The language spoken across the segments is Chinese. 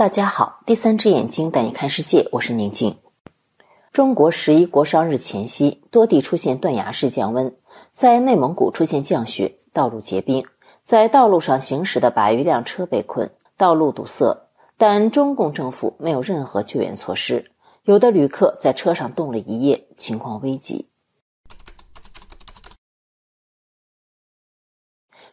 大家好，第三只眼睛带你看世界，我是宁静。中国十一国商日前夕，多地出现断崖式降温，在内蒙古出现降雪，道路结冰，在道路上行驶的百余辆车被困，道路堵塞，但中共政府没有任何救援措施，有的旅客在车上冻了一夜，情况危急。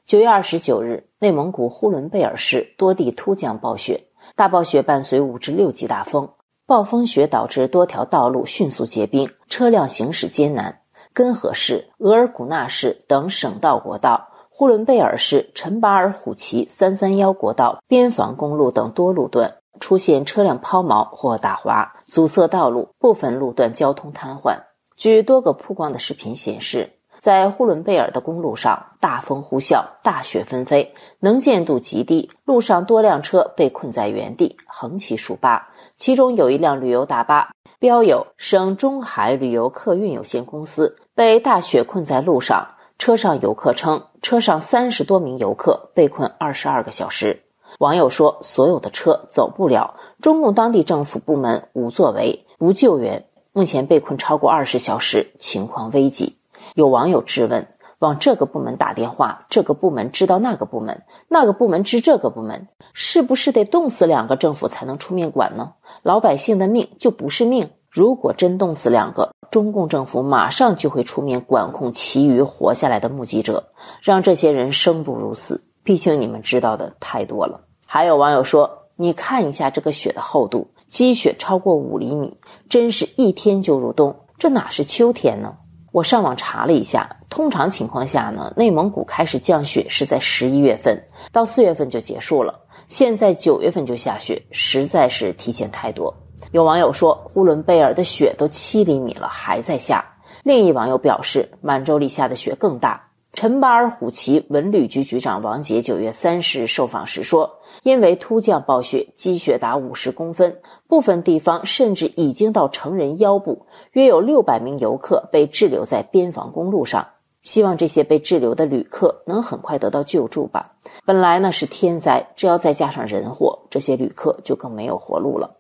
九月二十九日，内蒙古呼伦贝尔市多地突降暴雪。大暴雪伴随五至六级大风，暴风雪导致多条道路迅速结冰，车辆行驶艰难。根河市、额尔古纳市等省道、国道，呼伦贝尔市陈巴尔虎旗三三幺国道边防公路等多路段出现车辆抛锚或打滑，阻塞道路，部分路段交通瘫痪。据多个曝光的视频显示。在呼伦贝尔的公路上，大风呼啸，大雪纷飞，能见度极低，路上多辆车被困在原地，横七竖八。其中有一辆旅游大巴，标有“省中海旅游客运有限公司”，被大雪困在路上。车上游客称，车上三十多名游客被困二十二个小时。网友说，所有的车走不了，中共当地政府部门无作为，无救援。目前被困超过二十小时，情况危急。有网友质问：“往这个部门打电话，这个部门知道那个部门，那个部门知这个部门，是不是得冻死两个政府才能出面管呢？老百姓的命就不是命？如果真冻死两个中共政府，马上就会出面管控其余活下来的目击者，让这些人生不如死。毕竟你们知道的太多了。”还有网友说：“你看一下这个雪的厚度，积雪超过五厘米，真是一天就入冬，这哪是秋天呢？”我上网查了一下，通常情况下呢，内蒙古开始降雪是在十一月份，到四月份就结束了。现在九月份就下雪，实在是提前太多。有网友说，呼伦贝尔的雪都七厘米了，还在下。另一网友表示，满洲里下的雪更大。陈巴尔虎旗文旅局局长王杰九月三十日受访时说：“因为突降暴雪，积雪达五十公分，部分地方甚至已经到成人腰部，约有六百名游客被滞留在边防公路上。希望这些被滞留的旅客能很快得到救助吧。本来呢是天灾，只要再加上人祸，这些旅客就更没有活路了。”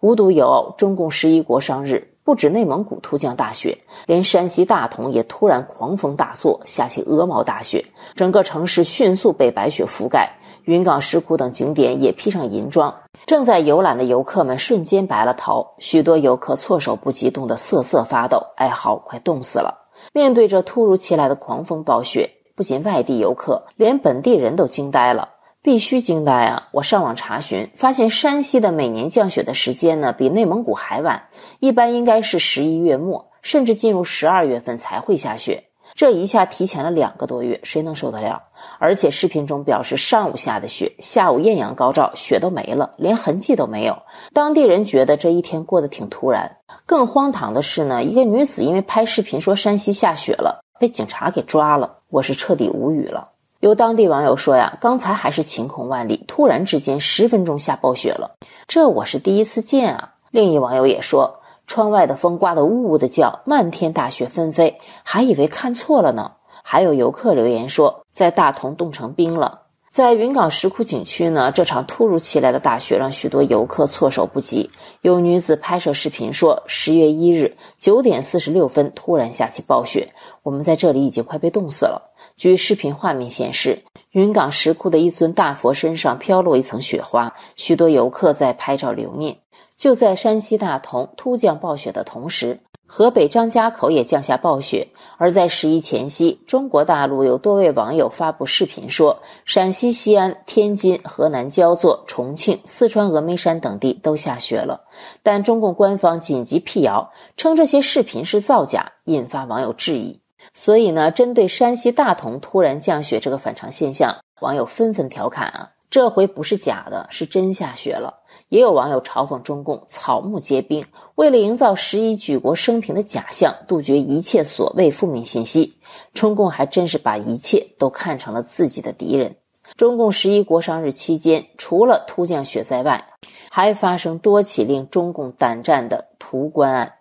无独有偶，中共十一国商日。不止内蒙古突降大雪，连山西大同也突然狂风大作，下起鹅毛大雪，整个城市迅速被白雪覆盖，云冈石窟等景点也披上银装。正在游览的游客们瞬间白了头，许多游客措手不及，冻得瑟瑟发抖，哀嚎：“快冻死了！”面对这突如其来的狂风暴雪，不仅外地游客，连本地人都惊呆了。必须惊呆啊！我上网查询，发现山西的每年降雪的时间呢，比内蒙古还晚，一般应该是十一月末，甚至进入十二月份才会下雪。这一下提前了两个多月，谁能受得了？而且视频中表示上午下的雪，下午艳阳高照，雪都没了，连痕迹都没有。当地人觉得这一天过得挺突然。更荒唐的是呢，一个女子因为拍视频说山西下雪了，被警察给抓了，我是彻底无语了。有当地网友说呀，刚才还是晴空万里，突然之间十分钟下暴雪了，这我是第一次见啊。另一网友也说，窗外的风刮得呜呜的叫，漫天大雪纷飞，还以为看错了呢。还有游客留言说，在大同冻成冰了。在云冈石窟景区呢，这场突如其来的大雪让许多游客措手不及。有女子拍摄视频说，十月一日九点四十六分突然下起暴雪，我们在这里已经快被冻死了。据视频画面显示，云冈石窟的一尊大佛身上飘落一层雪花，许多游客在拍照留念。就在山西大同突降暴雪的同时，河北张家口也降下暴雪。而在十一前夕，中国大陆有多位网友发布视频说，陕西西安、天津、河南焦作、重庆、四川峨眉山等地都下雪了，但中共官方紧急辟谣称这些视频是造假，引发网友质疑。所以呢，针对山西大同突然降雪这个反常现象，网友纷纷调侃啊，这回不是假的，是真下雪了。也有网友嘲讽中共草木皆兵，为了营造十一举国升平的假象，杜绝一切所谓负面信息，中共还真是把一切都看成了自己的敌人。中共十一国商日期间，除了突降雪灾外，还发生多起令中共胆战的屠官案。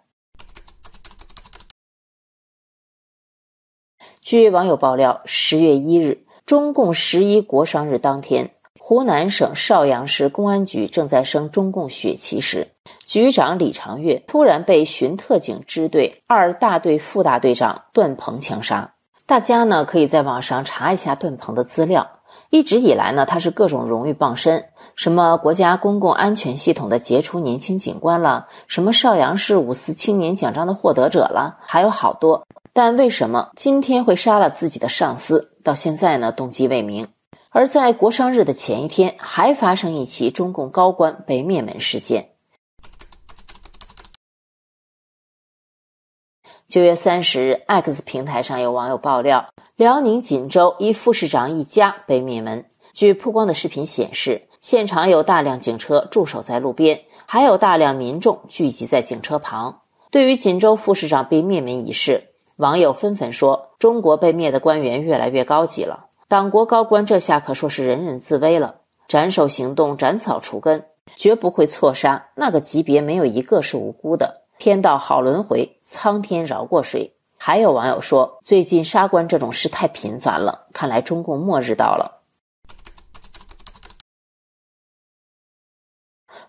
据网友爆料，十月一日，中共十一国商日当天，湖南省邵阳市公安局正在升中共血旗时，局长李长月突然被巡特警支队二大队副大队长段鹏枪杀。大家呢可以在网上查一下段鹏的资料，一直以来呢他是各种荣誉傍身，什么国家公共安全系统的杰出年轻警官了，什么邵阳市五四青年奖章的获得者了，还有好多。但为什么今天会杀了自己的上司？到现在呢，动机未明。而在国商日的前一天，还发生一起中共高官被灭门事件。九月三十日，X 平台上有网友爆料，辽宁锦州一副市长一家被灭门。据曝光的视频显示，现场有大量警车驻守在路边，还有大量民众聚集在警车旁。对于锦州副市长被灭门一事，网友纷纷说：“中国被灭的官员越来越高级了，党国高官这下可说是人人自危了。斩首行动，斩草除根，绝不会错杀。那个级别没有一个是无辜的。天道好轮回，苍天饶过谁？”还有网友说：“最近杀官这种事太频繁了，看来中共末日到了。”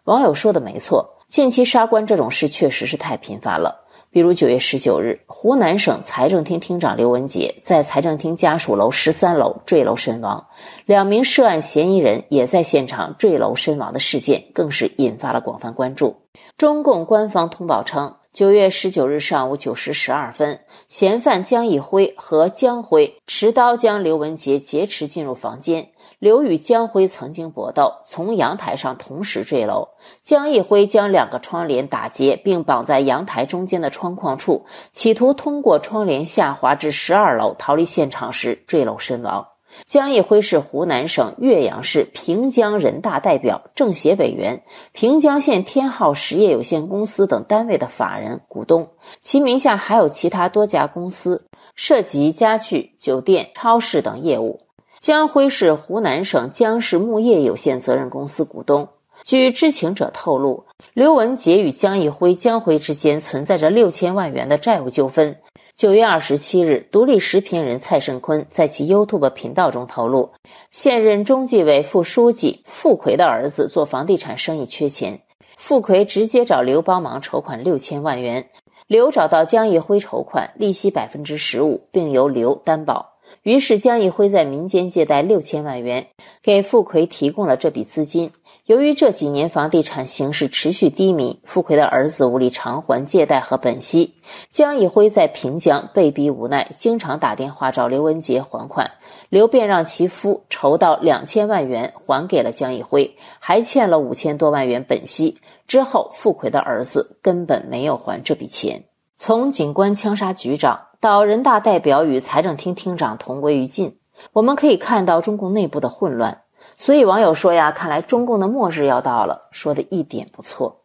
网友说的没错，近期杀官这种事确实是太频繁了。比如九月十九日，湖南省财政厅厅长刘文杰在财政厅家属楼十三楼坠楼身亡，两名涉案嫌疑人也在现场坠楼身亡的事件，更是引发了广泛关注。中共官方通报称，九月十九日上午九时十二分，嫌犯江一辉和江辉持刀将刘文杰劫持进入房间。刘与江辉曾经搏斗，从阳台上同时坠楼。江一辉将两个窗帘打结，并绑在阳台中间的窗框处，企图通过窗帘下滑至十二楼逃离现场时坠楼身亡。江一辉是湖南省岳阳市平江人大代表、政协委员，平江县天浩实业有限公司等单位的法人股东，其名下还有其他多家公司，涉及家具、酒店、超市等业务。江辉是湖南省江氏木业有限责任公司股东。据知情者透露，刘文杰与江一辉、江辉之间存在着六千万元的债务纠纷。九月二十七日，独立时评人蔡胜坤在其 YouTube 频道中透露，现任中纪委副书记傅奎的儿子做房地产生意缺钱，傅奎直接找刘帮忙筹款六千万元，刘找到江一辉筹款，利息百分之十五，并由刘担保。于是，江一辉在民间借贷六千万元，给付奎提供了这笔资金。由于这几年房地产形势持续低迷，付奎的儿子无力偿还借贷和本息，江一辉在平江被逼无奈，经常打电话找刘文杰还款。刘便让其夫筹到两千万元还给了江一辉，还欠了五千多万元本息。之后，付奎的儿子根本没有还这笔钱。从警官枪杀局长。岛人大代表与财政厅厅长同归于尽，我们可以看到中共内部的混乱。所以网友说呀，看来中共的末日要到了，说的一点不错。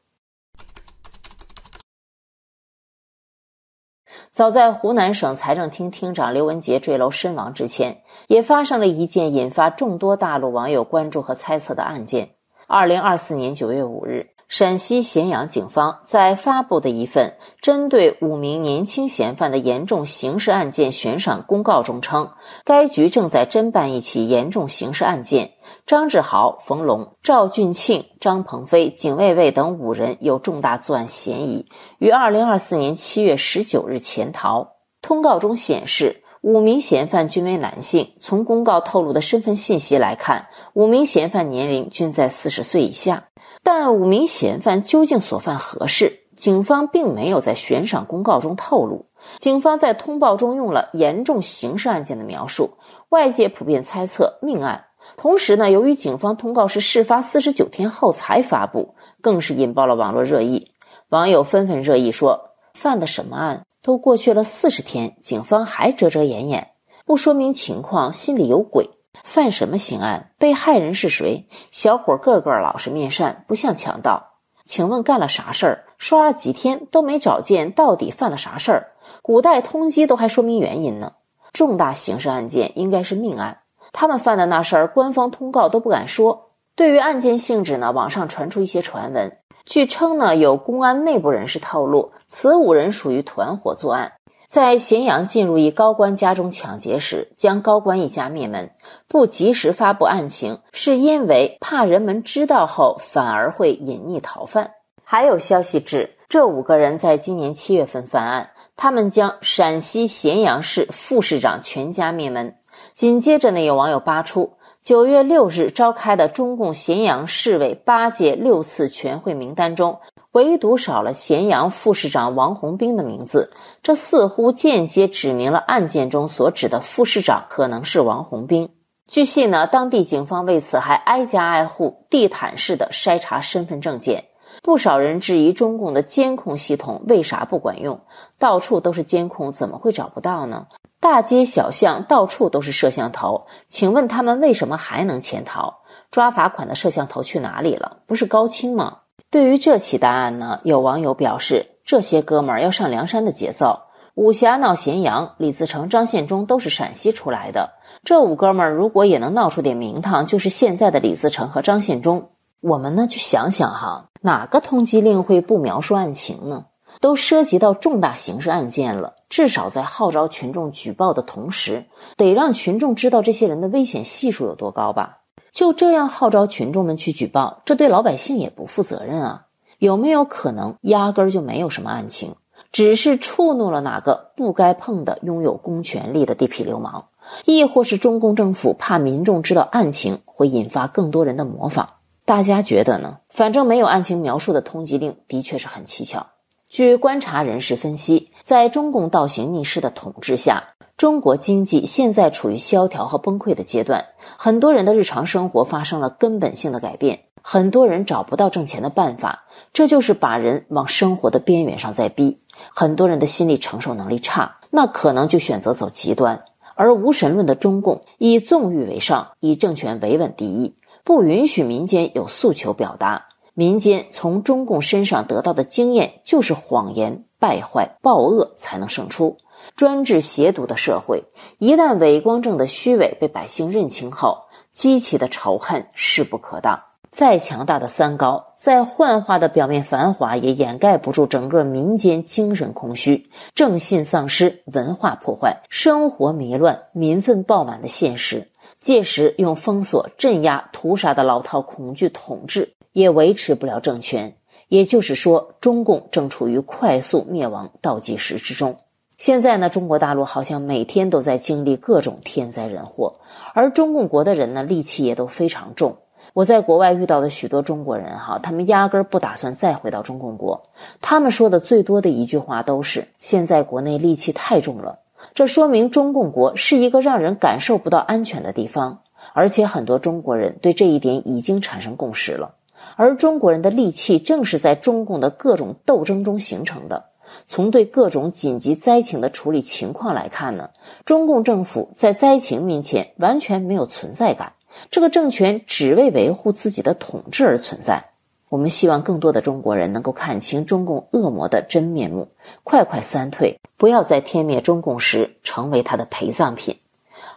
早在湖南省财政厅厅长刘文杰坠楼身亡之前，也发生了一件引发众多大陆网友关注和猜测的案件。二零二四年九月五日。陕西咸阳警方在发布的一份针对五名年轻嫌犯的严重刑事案件悬赏公告中称，该局正在侦办一起严重刑事案件，张志豪、冯龙、赵俊庆、张鹏飞、景卫卫等五人有重大作案嫌疑，于二零二四年七月十九日潜逃。通告中显示，五名嫌犯均为男性。从公告透露的身份信息来看，五名嫌犯年龄均在四十岁以下。但五名嫌犯究竟所犯何事，警方并没有在悬赏公告中透露。警方在通报中用了“严重刑事案件”的描述，外界普遍猜测命案。同时呢，由于警方通告是事发四十九天后才发布，更是引爆了网络热议。网友纷纷热议说，犯的什么案？都过去了四十天，警方还遮遮掩掩，不说明情况，心里有鬼。犯什么刑案？被害人是谁？小伙个个老实面善，不像强盗。请问干了啥事儿？刷了几天都没找见，到底犯了啥事儿？古代通缉都还说明原因呢。重大刑事案件应该是命案。他们犯的那事儿，官方通告都不敢说。对于案件性质呢，网上传出一些传闻，据称呢有公安内部人士透露，此五人属于团伙作案。在咸阳进入一高官家中抢劫时，将高官一家灭门。不及时发布案情，是因为怕人们知道后反而会隐匿逃犯。还有消息指，这五个人在今年七月份犯案，他们将陕西咸阳市副市长全家灭门。紧接着呢，有网友扒出九月六日召开的中共咸阳市委八届六次全会名单中。唯独少了咸阳副市长王洪斌的名字，这似乎间接指明了案件中所指的副市长可能是王洪斌。据悉呢，当地警方为此还挨家挨户、地毯式的筛查身份证件。不少人质疑中共的监控系统为啥不管用？到处都是监控，怎么会找不到呢？大街小巷到处都是摄像头，请问他们为什么还能潜逃？抓罚款的摄像头去哪里了？不是高清吗？对于这起大案呢，有网友表示：“这些哥们儿要上梁山的节奏，武侠闹咸阳，李自成、张献忠都是陕西出来的。这五哥们儿如果也能闹出点名堂，就是现在的李自成和张献忠。我们呢，就想想哈，哪个通缉令会不描述案情呢？都涉及到重大刑事案件了，至少在号召群众举报的同时，得让群众知道这些人的危险系数有多高吧。”就这样号召群众们去举报，这对老百姓也不负责任啊！有没有可能压根儿就没有什么案情，只是触怒了哪个不该碰的拥有公权力的地痞流氓，亦或是中共政府怕民众知道案情会引发更多人的模仿？大家觉得呢？反正没有案情描述的通缉令的确是很蹊跷。据观察人士分析，在中共倒行逆施的统治下。中国经济现在处于萧条和崩溃的阶段，很多人的日常生活发生了根本性的改变，很多人找不到挣钱的办法，这就是把人往生活的边缘上在逼。很多人的心理承受能力差，那可能就选择走极端。而无神论的中共以纵欲为上，以政权维稳第一，不允许民间有诉求表达。民间从中共身上得到的经验就是谎言、败坏、暴恶才能胜出。专制邪毒的社会，一旦伪光正的虚伪被百姓认清后，激起的仇恨势不可挡。再强大的三高，在幻化的表面繁华，也掩盖不住整个民间精神空虚、正信丧失、文化破坏、生活糜乱、民愤爆满的现实。届时用封锁、镇压、屠杀的老套恐惧统治，也维持不了政权。也就是说，中共正处于快速灭亡倒计时之中。现在呢，中国大陆好像每天都在经历各种天灾人祸，而中共国的人呢，戾气也都非常重。我在国外遇到的许多中国人，哈，他们压根不打算再回到中共国。他们说的最多的一句话都是：“现在国内戾气太重了。”这说明中共国是一个让人感受不到安全的地方，而且很多中国人对这一点已经产生共识了。而中国人的戾气正是在中共的各种斗争中形成的。从对各种紧急灾情的处理情况来看呢，中共政府在灾情面前完全没有存在感。这个政权只为维护自己的统治而存在。我们希望更多的中国人能够看清中共恶魔的真面目，快快三退，不要在天灭中共时成为他的陪葬品。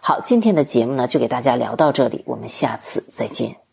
好，今天的节目呢就给大家聊到这里，我们下次再见。